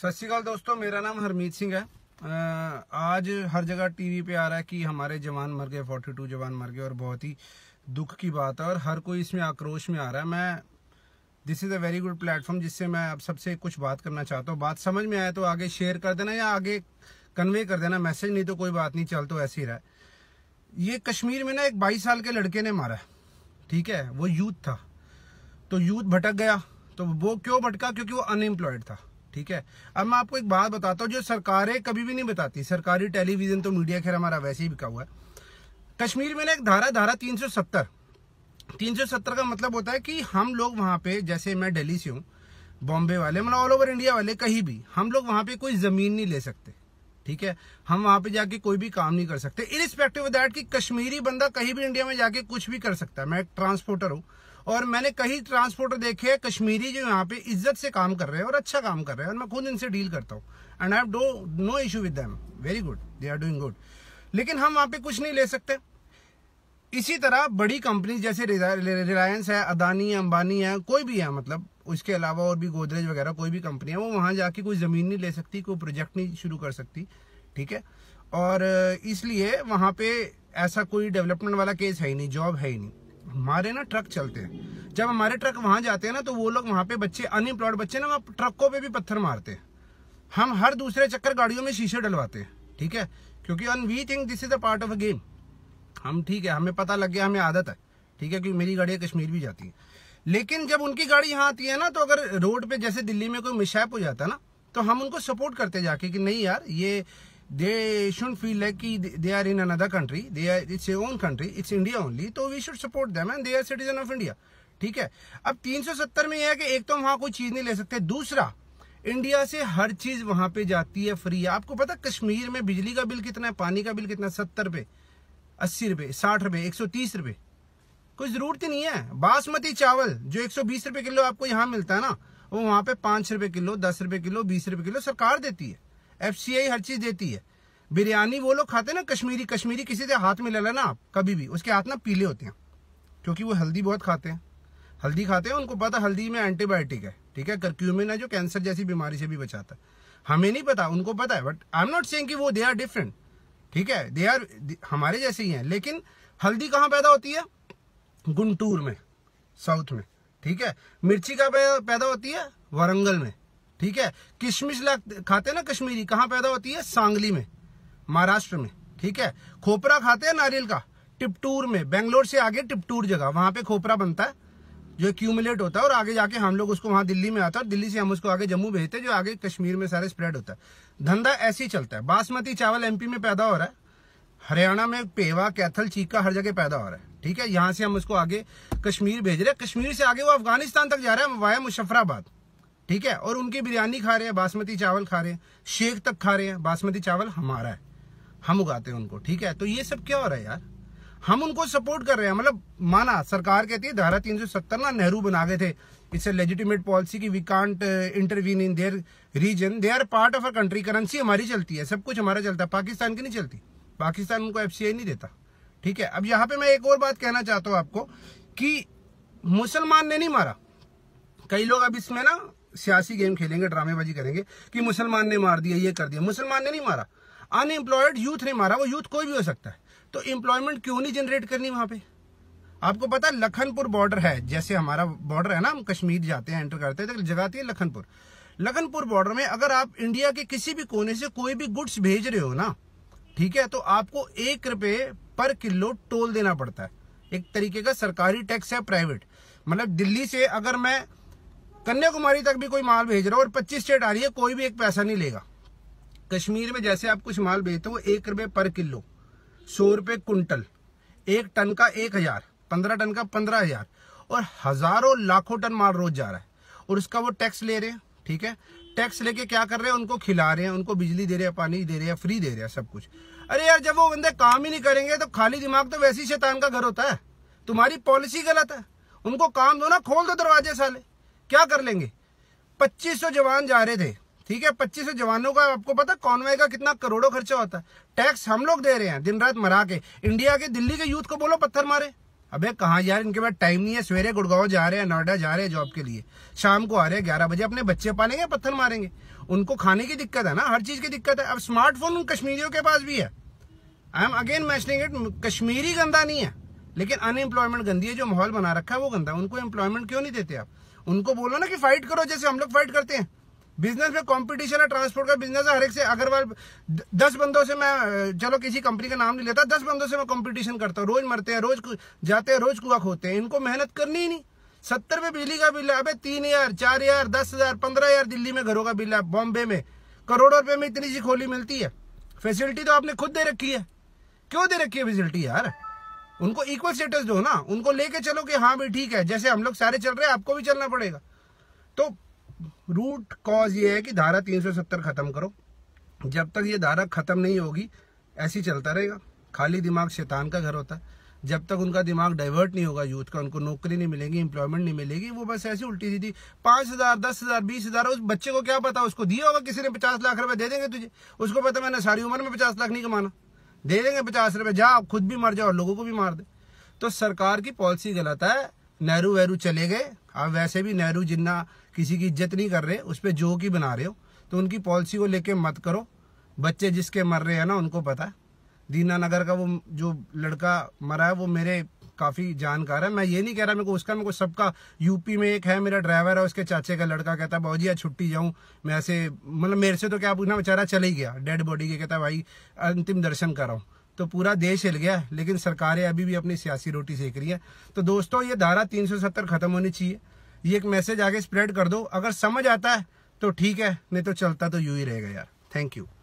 सत श्रीकाल दोस्तों मेरा नाम हरमीत सिंह है आज हर जगह टीवी पे आ रहा है कि हमारे जवान मर गए 42 जवान मर गए और बहुत ही दुख की बात है और हर कोई इसमें आक्रोश में आ रहा है मैं this is a very good platform जिससे मैं आप सबसे कुछ बात करना चाहता हूँ बात समझ में आए तो आगे शेयर कर देना या आगे कन्वे कर देना मैसेज नहीं तो कोई बात नहीं चल तो ऐसे ही रहा ये कश्मीर में ना एक बाईस साल के लड़के ने मारा ठीक है वो यूथ था तो यूथ भटक गया तो वो क्यों भटका क्योंकि वो अनएम्प्लॉयड था ठीक है अब मैं आपको एक बात बताता हूँ जो सरकारें कभी भी नहीं बताती सरकारी टेलीविजन तो मीडिया खैर हमारा वैसे ही बिका हुआ है कश्मीर में ना एक धारा धारा 370 370 का मतलब होता है कि हम लोग वहां पे जैसे मैं दिल्ली से हूँ बॉम्बे वाले मतलब ऑल ओवर इंडिया वाले कहीं भी हम लोग वहां पे कोई जमीन नहीं ले सकते ठीक है हम वहां पे जाके कोई भी काम नहीं कर सकते इन रिस्पेक्टिव दैट कि कश्मीरी बंदा कहीं भी इंडिया में जाके कुछ भी कर सकता है मैं एक ट्रांसपोर्टर हूँ और मैंने कई ट्रांसपोर्टर देखे हैं कश्मीरी जो यहाँ पे इज्जत से काम कर रहे हैं और अच्छा काम कर रहे हैं और मैं खुद इनसे डील करता हूँ and I do no issue with them very good they are doing good लेकिन हम वहाँ पे कुछ नहीं ले सकते इसी तरह बड़ी कंपनी जैसे रिलायंस है अदानी है अंबानी है कोई भी है मतलब उसके अलावा और भी गोदरेज वगैरह कोई भी कंपनी है वो वहां जाके कोई ज़मीन नहीं ले सकती कोई प्रोजेक्ट नहीं शुरू कर सकती ठीक है और इसलिए वहां पे ऐसा कोई डेवलपमेंट वाला केस है ही नहीं जॉब है ही नहीं हमारे ना ट्रक चलते हैं जब हमारे ट्रक वहां जाते हैं ना तो वो लोग वहां पे बच्चे अनएम्प्लॉयड बच्चे ना वहाँ ट्रकों पे भी पत्थर मारते हैं हम हर दूसरे चक्कर गाड़ियों में शीशे डलवाते हैं ठीक है क्योंकि and we think this is a part of a game हम ठीक है हमें पता लग गया हमें आदत है ठीक है क्योंकि मेरी गाड़ियाँ कश्मीर भी जाती हैं लेकिन जब उनकी गाड़ी यहाँ आती है ना तो अगर रोड पे जैसे दिल्ली में कोई मिशैप हो जाता है ना तो हम उनको सपोर्ट करते जाके कि नहीं यार ये they shouldn't feel like they are in another country they are it's their own country it's india only so तो we should support them and they are citizen of india ठीक है अब 370 में यह है कि एक तो हम वहां कोई चीज नहीं ले सकते दूसरा इंडिया से हर चीज वहां पे जाती है फ्री आपको पता कश्मीर में बिजली का बिल कितना है पानी का बिल कितना सत्तर रुपए अस्सी रुपए साठ रुपए एक सौ तीस रुपए कोई जरूरत ही नहीं है बासमती चावल जो एक सौ बीस रुपए किलो आपको यहाँ मिलता है ना वो वहां पे पांच रुपए किलो दस रुपए किलो बीस रुपए किलो सरकार देती है एफ हर चीज देती है बिरयानी वो लोग खाते ना कश्मीरी कश्मीरी किसी से हाथ में ले लेना आप कभी भी उसके हाथ ना पीले होते हैं क्योंकि वो हल्दी बहुत खाते हैं हल्दी खाते हैं उनको पता हल्दी में एंटीबायोटिक है ठीक है करक्यूमिन है जो कैंसर जैसी बीमारी से भी बचाता है हमें नहीं पता उनको पता है but I am not saying कि वो दे आर डिफरेंट ठीक है दे आर हमारे जैसे ही हैं लेकिन हल्दी कहाँ पैदा होती है गुंटूर में साउथ में ठीक है मिर्ची कहाँ पैदा होती है वारंगल में ठीक है किशमिश खाते ना कश्मीरी कहाँ पैदा होती है सांगली में महाराष्ट्र में ठीक है खोपरा खाते हैं नारियल का टिपटूर में बेंगलोर से आगे टिपटूर जगह वहां पे खोपरा बनता है जो एक्यूमुलेट होता है और आगे जाके हम लोग उसको वहां दिल्ली में आता है और दिल्ली से हम उसको आगे जम्मू भेजते हैं जो आगे कश्मीर में सारे स्प्रेड होता है धंधा ऐसे ही चलता है बासमती चावल एमपी में पैदा हो रहा है हरियाणा में पेवा कैथल चीका हर जगह पैदा हो रहा है ठीक है यहाँ से हम उसको आगे कश्मीर भेज रहे हैं कश्मीर से आगे वो अफगानिस्तान तक जा रहा है वाया मुशफराबाद ठीक है और उनकी बिरयानी खा रहे हैं बासमती चावल खा रहे हैं शेख तक खा रहे हैं बासमती चावल हमारा है हम उगाते हैं उनको ठीक है तो ये सब क्या हो रहा है यार हम उनको सपोर्ट कर रहे हैं मतलब माना सरकार कहती है धारा 370 ना नेहरू बना गए थे इसे लेजिटिमेट पॉलिसी की we can't intervene in their reason they are part of our country currency हमारी चलती है सब कुछ हमारा चलता है पाकिस्तान की नहीं चलती पाकिस्तान उनको एफ नहीं देता ठीक है अब यहाँ पे मैं एक और बात कहना चाहता हूँ आपको कि मुसलमान ने नहीं मारा कई लोग अब इसमें ना सियासी गेम खेलेंगे ड्रामेबाजी करेंगे कि मुसलमान ने मार दिया ये कर दिया मुसलमान ने नहीं मारा अनएम्प्लॉयड यूथ ने मारा वो यूथ कोई भी हो सकता है तो एम्प्लॉयमेंट क्यों नहीं जनरेट करनी वहां पे आपको पता है लखनपुर बॉर्डर है जैसे हमारा बॉर्डर है ना हम कश्मीर जाते हैं एंटर करते हैं तो जगह आती है लखनपुर लखनपुर बॉर्डर में अगर आप इंडिया के किसी भी कोने से कोई भी गुड्स भेज रहे हो ना ठीक है तो आपको एक रुपए पर किलो टोल देना पड़ता है एक तरीके का सरकारी टैक्स है प्राइवेट मतलब दिल्ली से अगर मैं कन्याकुमारी तक भी कोई माल भेज रहा हो और पच्चीस स्टेट आ रही है कोई भी एक पैसा नहीं लेगा कश्मीर में जैसे आप कुछ माल भेजते हो एक रुपये पर किलो सौ रुपये कुंटल एक टन का एक हजार पंद्रह टन का पंद्रह हजार और हजारों लाखों टन माल रोज जा रहा है और उसका वो टैक्स ले रहे हैं ठीक है टैक्स लेके क्या कर रहे हैं उनको खिला रहे हैं उनको बिजली दे रहे हैं पानी दे रहे हैं फ्री दे रहे हैं सब कुछ अरे यार जब वो बंदे काम ही नहीं करेंगे तो खाली दिमाग तो वैसे ही शैतान का घर होता है तुम्हारी पॉलिसी गलत है उनको काम दो ना खोल दो दरवाजे साले क्या कर लेंगे 2500 जवान जा रहे थे ठीक है 2500 जवानों का आपको पता कॉन्वे का कितना करोड़ों खर्चा होता है टैक्स हम लोग दे रहे हैं दिन रात मरा के इंडिया के दिल्ली के यूथ को बोलो पत्थर मारे अबे कहा यार इनके पास टाइम नहीं है सवेरे गुड़गांव जा रहे हैं नोएडा जा रहे हैं जॉब के लिए शाम को आ रहे हैं ग्यारह बजे अपने बच्चे पालेंगे पत्थर मारेंगे उनको खाने की दिक्कत है ना हर चीज की दिक्कत है अब स्मार्टफोन उन कश्मीरियों के पास भी है I am again mentioning it Kashmiri गंदा नहीं है लेकिन अनएम्प्लॉयमेंट गंदी है जो माहौल बना रखा है वो गंदा उनको एम्प्लॉयमेंट क्यों नहीं देते आप उनको बोलो ना कि फाइट करो जैसे हम लोग फाइट करते हैं बिजनेस में कंपटीशन है ट्रांसपोर्ट का बिजनेस है हर एक से अग्रवाल दस बंदों से मैं चलो किसी कंपनी का नाम नहीं लेता दस बंदों से मैं कंपटीशन करता हूँ रोज मरते हैं रोज जाते हैं रोज कुआ खोते हैं इनको मेहनत करनी ही नहीं सत्तर में बिजली का बिल है अबे तीन हजार चार हजार दस हजार पंद्रह हजार दिल्ली में घरों का बिल है बॉम्बे में करोड़ों रुपए में इतनी सी खोली मिलती है फैसिलिटी तो आपने खुद दे रखी है क्यों दे रखी है फैसिलिटी यार उनको इक्वल स्टेटस दो ना उनको लेके चलो कि हाँ भाई ठीक है जैसे हम लोग सारे चल रहे हैं आपको भी चलना पड़ेगा तो रूट कॉज ये है कि धारा 370 खत्म करो जब तक ये धारा खत्म नहीं होगी ऐसी चलता रहेगा खाली दिमाग शैतान का घर होता है जब तक उनका दिमाग डाइवर्ट नहीं होगा यूथ का उनको नौकरी नहीं मिलेगी इंप्लॉयमेंट नहीं मिलेगी वो बस ऐसी उल्टी सीधी पांच हजार दस हजार बीस हजार उस बच्चे को क्या पता उसको दिया होगा किसी ने पचास लाख रुपए दे देंगे तुझे उसको पता मैंने सारी उम्र में पचास लाख नहीं कमाना दे देंगे पचास रुपए जा खुद भी मर जाओ और लोगों को भी मार दे तो सरकार की पॉलिसी गलत है नेहरू वेहरू चले गए आप वैसे भी नेहरू जिन्ना किसी की इज्जत नहीं कर रहे उस पर जो की बना रहे हो तो उनकी पॉलिसी को लेके मत करो बच्चे जिसके मर रहे हैं ना उनको पता दीना नगर का वो जो लड़का मरा है वो मेरे काफ़ी जानकार है मैं ये नहीं कह रहा मेरे को उसका मेरे को सबका यूपी में एक है मेरा ड्राइवर है उसके चाचे का लड़का कहता है भाजी छुट्टी जाऊं मैं ऐसे मतलब मेरे से तो क्या पूछना बेचारा चले गया डेड बॉडी के कहता भाई अंतिम दर्शन कराऊँ तो पूरा देश हिल गया लेकिन सरकारें अभी भी अपनी सियासी रोटी सेक रही है तो दोस्तों ये धारा तीन खत्म होनी चाहिए ये एक मैसेज आगे स्प्रेड कर दो अगर समझ आता है तो ठीक है नहीं तो चलता तो यू ही रहेगा यार थैंक यू